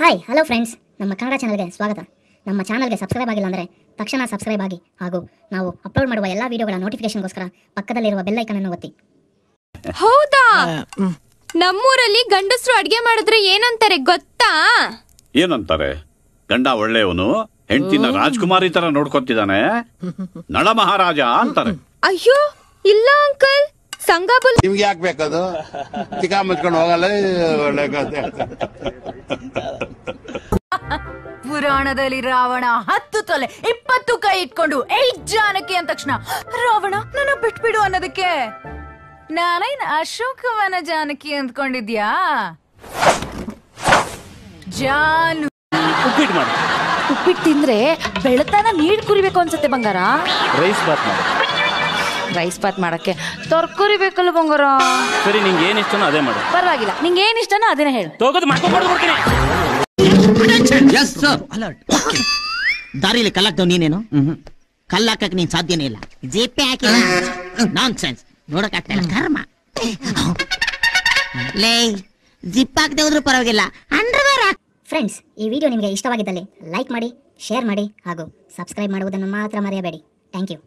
hi hello friends ನಮ್ಮ ಕನ್ನಡ ಚಾನಲ್ಗೆ ಸ್ವಾಗತ ನಮ್ಮ ಚಾನಲ್ಗೆ ಸಬ್ಸ್ಕ್ರೈಬ್ ಆಗಿಲ್ಲ ಅಂದರೆ ತಕ್ಷಣ ಸಬ್ಸ್ಕ್ರೈಬ್ ಆಗಿ ಹಾಗೂ ನಾವು ಅಪ್ಲೋಡ್ ಮಾಡುವ ಎಲ್ಲ ವಿಡಿಯೋಗಳ ನೋಟಿಫಿಕೇಶನ್ಗೋಸ್ಕರ ಪಕ್ಕದಲ್ಲಿರುವ ಬೆಲ್ ಅನ್ನು ಒತ್ತಿ ಹೌದಾ ನಮ್ಮೂರಲ್ಲಿ ಗಂಡಸರು ಅಡಿಗೆ ಮಾಡಿದ್ರೆ ಏನಂತಾರೆ ಗೊತ್ತಾ ಏನಂತಾರೆ ಗಂಡ ಒಳ್ಳೆಯವನು ಹೆಂಡತಿನ ರಾಜ್ಕುಮಾರಿ ತರ ನೋಡ್ಕೊತಿದ್ದಾನೆ ನಳ ಮಹಾರಾಜ ಅಂತಾರೆ ಅಯ್ಯೋ ಇಲ್ಲ ಅಂಕಲ್ ಸಂಗಾಪುಲ್ ನಿಮ್ಗೆ ಯಾಕೆ ಬೇಕದು ಚಿಕ್ಕ ಮುಚ್ಕೊಂಡು ಹೋಗಲ್ಲ ಪುರಾಣದಲ್ಲಿ ರಾವಣ ಹತ್ತು ತಲೆ ಇಪ್ಪತ್ತು ಕೈ ಇಟ್ಕೊಂಡು ಏಯ್ ಜಾನಕಿ ಅಂದ ತಕ್ಷಣ ರಾವಣ ನನ್ನ ಬಿಟ್ಬಿಡು ಅನ್ನೋದಕ್ಕೆ ನಾನೇನ್ ಅಶೋಕವನ ಜಾನಕಿ ಅಂದ್ಕೊಂಡಿದ್ಯಾ ಜಾನು ಉಪ್ಪಿಟ್ಟು ಉಪ್ಪಿಟ್ಟು ತಿಂದ್ರೆ ಬೆಳತನ ನೀಡ್ ಕುರಿಬೇಕು ಅನ್ಸುತ್ತೆ ಬಂಗಾರ ರೈಸ್ ಬಾತ್ ರೈಸ್ ಬಾತ್ ಮಾಡಕ್ಕೆ ತರ್ಕುರಿ ಬೇಕಲ್ಲ ಬಂಗಾರ ಸರಿ ನಿಂಗೆ ಏನು ಇಷ್ಟನೋ ಅದೇ ಮಾಡು ಪರವಾಗಿಲ್ಲ ನಿಂಗೆ ಏನು ಇಷ್ಟನೋ ಅದನ್ನೇ ಹೇಳು ತಗೋದು ಮಾಡ್ಕೊಂಡು ಬರ್ತೀನಿ ಎಸ್ ಸರ್ ದಾರಿಲಿ ಕಲ್ಲಾಕ್ತವ್ ನೀನೇನು ಕಲ್ಲಾಕಕ್ ನೀನ್ ಸಾಧ್ಯನೇ ಇಲ್ಲ ಜೇಪೆ ಹಾಕಿಲ್ಲ ನಾನ್ ಸೆನ್ಸ್ ನೋಡಕ್ ಆಗ್ತಾ ಕರ್ಮ ಲೇ ಜಿಪ್ ಹಾಕದೆ ಹೋದ್ರೂ ಪರವಾಗಿಲ್ಲ ಅಂಡರ್ವೇರ್ ಫ್ರೆಂಡ್ಸ್ ಈ ವಿಡಿಯೋ ನಿಮಗೆ ಇಷ್ಟವಾಗಿದ್ದಲ್ಲಿ ಲೈಕ್ ಮಾಡಿ ಶೇರ್ ಮಾಡಿ ಹಾಗೂ ಸಬ್ಸ್ಕ್ರೈಬ್ ಮಾಡುವುದನ್ನು ಮಾತ್ರ ಮರೆಯಬೇಡಿ ಥ್ಯಾಂಕ್ ಯು